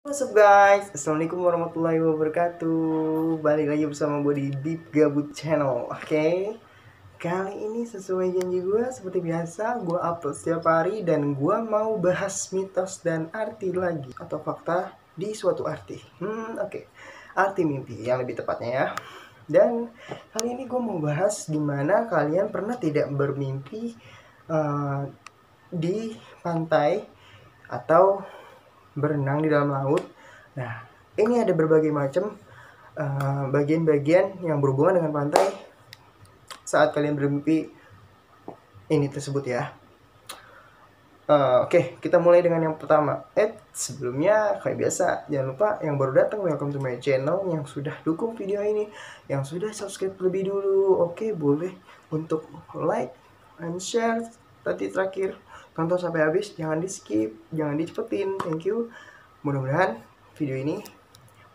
What's up guys? Assalamualaikum warahmatullahi wabarakatuh Balik lagi bersama gue di Deep Gabut Channel Oke okay? Kali ini sesuai janji gue Seperti biasa gue upload setiap hari Dan gue mau bahas mitos dan arti lagi Atau fakta di suatu arti Hmm oke okay. Arti mimpi yang lebih tepatnya ya Dan kali ini gue mau bahas Dimana kalian pernah tidak bermimpi uh, Di pantai Atau berenang di dalam laut. Nah, ini ada berbagai macam bagian eh, bagian-bagian yang berhubungan dengan pantai saat kalian bermimpi ini tersebut ya. Uh, Oke, okay, kita mulai dengan yang pertama. Eh, sebelumnya kayak biasa, jangan lupa yang baru datang welcome to my channel, yang sudah dukung video ini, yang sudah subscribe lebih dulu. Oke, okay, boleh untuk like and share tadi terakhir tonton sampai habis jangan di skip jangan di dicepetin thank you mudah-mudahan video ini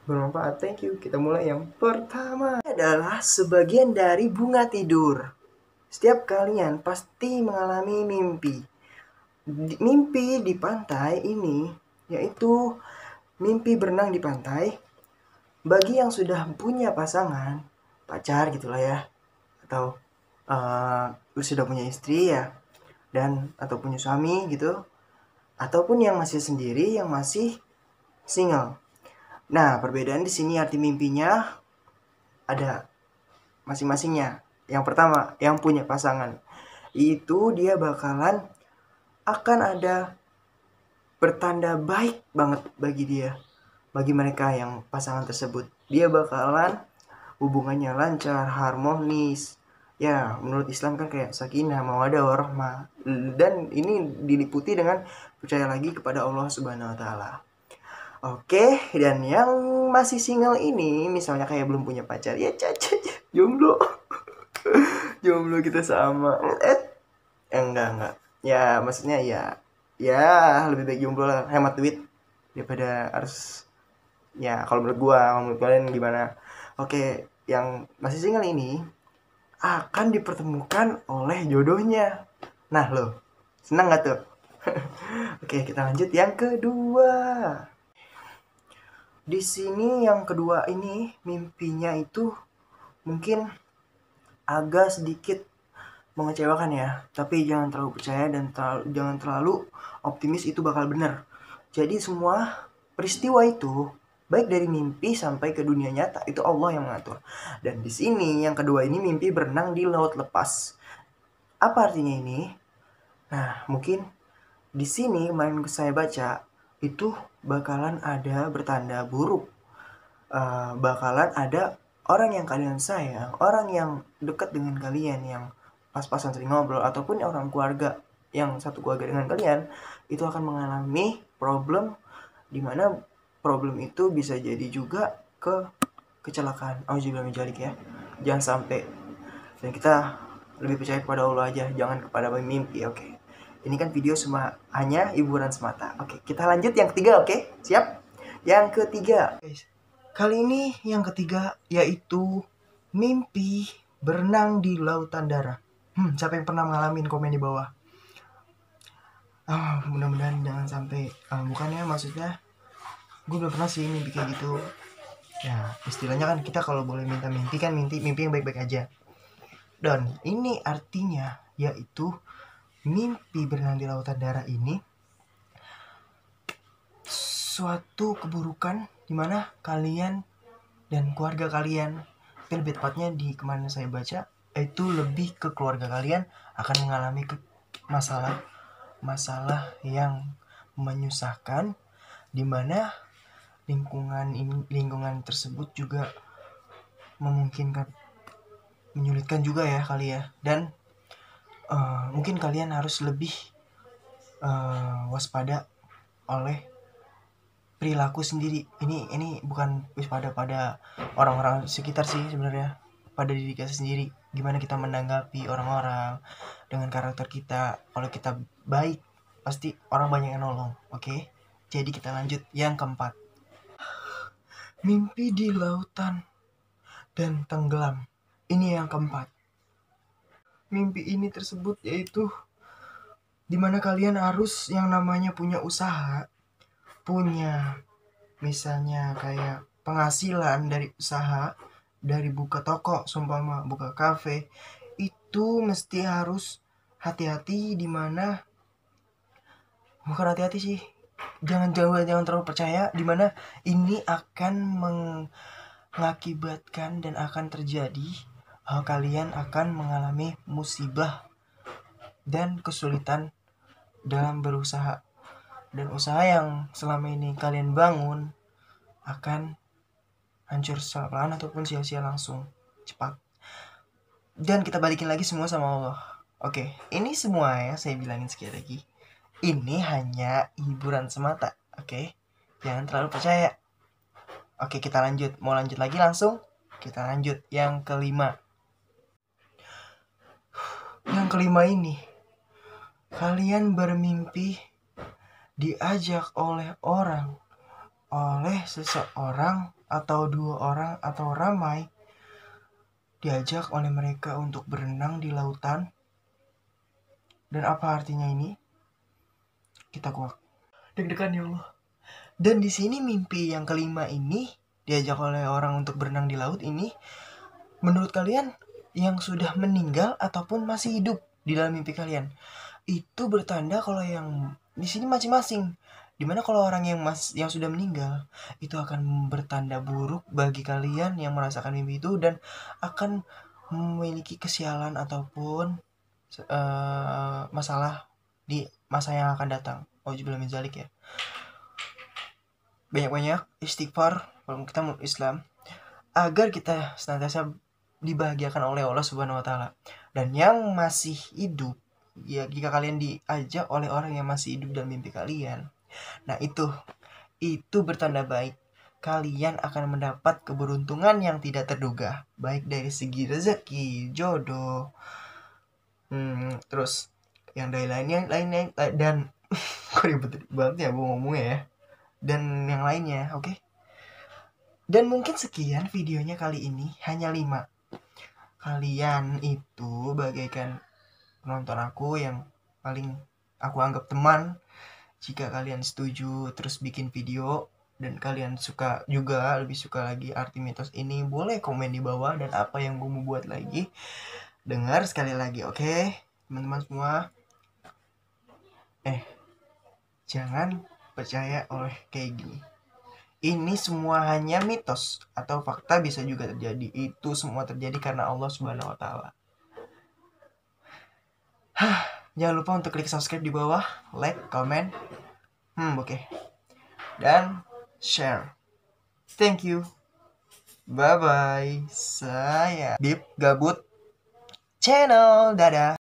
bermanfaat thank you kita mulai yang pertama adalah sebagian dari bunga tidur setiap kalian pasti mengalami mimpi mimpi di pantai ini yaitu mimpi berenang di pantai bagi yang sudah punya pasangan pacar gitulah ya atau uh, sudah punya istri ya dan atau punya suami gitu ataupun yang masih sendiri yang masih single. Nah, perbedaan di sini arti mimpinya ada masing-masingnya. Yang pertama, yang punya pasangan itu dia bakalan akan ada pertanda baik banget bagi dia, bagi mereka yang pasangan tersebut. Dia bakalan hubungannya lancar, harmonis, ya menurut Islam kan kayak sakinah mawadah warahmah dan ini diliputi dengan percaya lagi kepada Allah Subhanahu wa taala. Oke, dan yang masih single ini misalnya kayak belum punya pacar, ya caca jomblo. jomblo kita sama. Eh, eh, enggak enggak. Ya maksudnya ya ya lebih baik jomblo lah hemat duit daripada harus ya kalau menurut gua kalau menurut kalian gimana oke yang masih single ini akan dipertemukan oleh jodohnya. Nah lo, senang gak tuh? Oke kita lanjut yang kedua. Di sini yang kedua ini mimpinya itu mungkin agak sedikit mengecewakan ya. Tapi jangan terlalu percaya dan terlalu, jangan terlalu optimis itu bakal benar. Jadi semua peristiwa itu baik dari mimpi sampai ke dunia nyata itu Allah yang mengatur. Dan di sini yang kedua ini mimpi berenang di laut lepas. Apa artinya ini? Nah, mungkin di sini kemarin saya baca itu bakalan ada bertanda buruk. Uh, bakalan ada orang yang kalian sayang, orang yang dekat dengan kalian yang pas-pasan sering ngobrol ataupun orang keluarga yang satu keluarga dengan kalian itu akan mengalami problem di mana problem itu bisa jadi juga ke kecelakaan. Oh, juga menjalik ya. Jangan sampai. Dan kita lebih percaya kepada Allah aja, jangan kepada mimpi, oke. Okay. Ini kan video semua hanya hiburan semata. Oke, okay, kita lanjut yang ketiga, oke? Okay? Siap? Yang ketiga. guys. Kali ini yang ketiga yaitu mimpi berenang di lautan darah. Hmm, siapa yang pernah ngalamin komen di bawah? Oh, mudah-mudahan jangan sampai. Uh, ah, bukannya maksudnya gue belum pernah sih mimpi kayak gitu ya istilahnya kan kita kalau boleh minta mimpi kan mimpi mimpi yang baik-baik aja dan ini artinya yaitu mimpi berenang di lautan darah ini suatu keburukan dimana kalian dan keluarga kalian lebih tepatnya di kemarin saya baca itu lebih ke keluarga kalian akan mengalami ke masalah masalah yang menyusahkan dimana lingkungan lingkungan tersebut juga memungkinkan menyulitkan juga ya kali ya dan uh, mungkin kalian harus lebih uh, waspada oleh perilaku sendiri ini ini bukan waspada pada orang-orang sekitar sih sebenarnya pada diri kita sendiri gimana kita menanggapi orang-orang dengan karakter kita kalau kita baik pasti orang banyak yang nolong oke okay? jadi kita lanjut yang keempat mimpi di lautan, dan tenggelam. Ini yang keempat. Mimpi ini tersebut yaitu dimana kalian harus yang namanya punya usaha, punya misalnya kayak penghasilan dari usaha, dari buka toko, sumpah buka kafe, itu mesti harus hati-hati dimana, mana bukan hati-hati sih jangan jauh jangan terlalu percaya dimana ini akan mengakibatkan dan akan terjadi hal eh, kalian akan mengalami musibah dan kesulitan dalam berusaha dan usaha yang selama ini kalian bangun akan hancur secara perlahan ataupun sia-sia langsung cepat dan kita balikin lagi semua sama Allah oke ini semua ya saya bilangin sekali lagi ini hanya hiburan semata, oke? Okay? Jangan terlalu percaya. Oke, kita lanjut. Mau lanjut lagi langsung? Kita lanjut yang kelima. Yang kelima ini, kalian bermimpi diajak oleh orang, oleh seseorang atau dua orang atau ramai diajak oleh mereka untuk berenang di lautan. Dan apa artinya ini? kita kuak deg-degan ya Allah dan di sini mimpi yang kelima ini diajak oleh orang untuk berenang di laut ini menurut kalian yang sudah meninggal ataupun masih hidup di dalam mimpi kalian itu bertanda kalau yang di sini masing-masing dimana kalau orang yang mas yang sudah meninggal itu akan bertanda buruk bagi kalian yang merasakan mimpi itu dan akan memiliki kesialan ataupun uh, masalah di masa yang akan datang. wajiblah menjalik ya. Banyak-banyak istighfar kalau kita menurut Islam agar kita senantiasa dibahagiakan oleh Allah Subhanahu wa taala. Dan yang masih hidup ya jika kalian diajak oleh orang yang masih hidup dalam mimpi kalian. Nah, itu itu bertanda baik. Kalian akan mendapat keberuntungan yang tidak terduga, baik dari segi rezeki, jodoh, hmm, terus yang dari lainnya lainnya eh, dan kok ribet banget ya gue ngomongnya ya dan yang lainnya oke okay? dan mungkin sekian videonya kali ini hanya 5 kalian itu bagaikan penonton aku yang paling aku anggap teman jika kalian setuju terus bikin video dan kalian suka juga lebih suka lagi arti mitos ini boleh komen di bawah dan apa yang gue mau buat lagi dengar sekali lagi oke okay? teman-teman semua Eh, jangan percaya oleh kayak gini. Ini semua hanya mitos atau fakta bisa juga terjadi. Itu semua terjadi karena Allah Subhanahu wa taala. Jangan lupa untuk klik subscribe di bawah, like, comment. Hmm, oke. Okay. Dan share. Thank you. Bye bye. Saya Deep Gabut Channel. Dadah.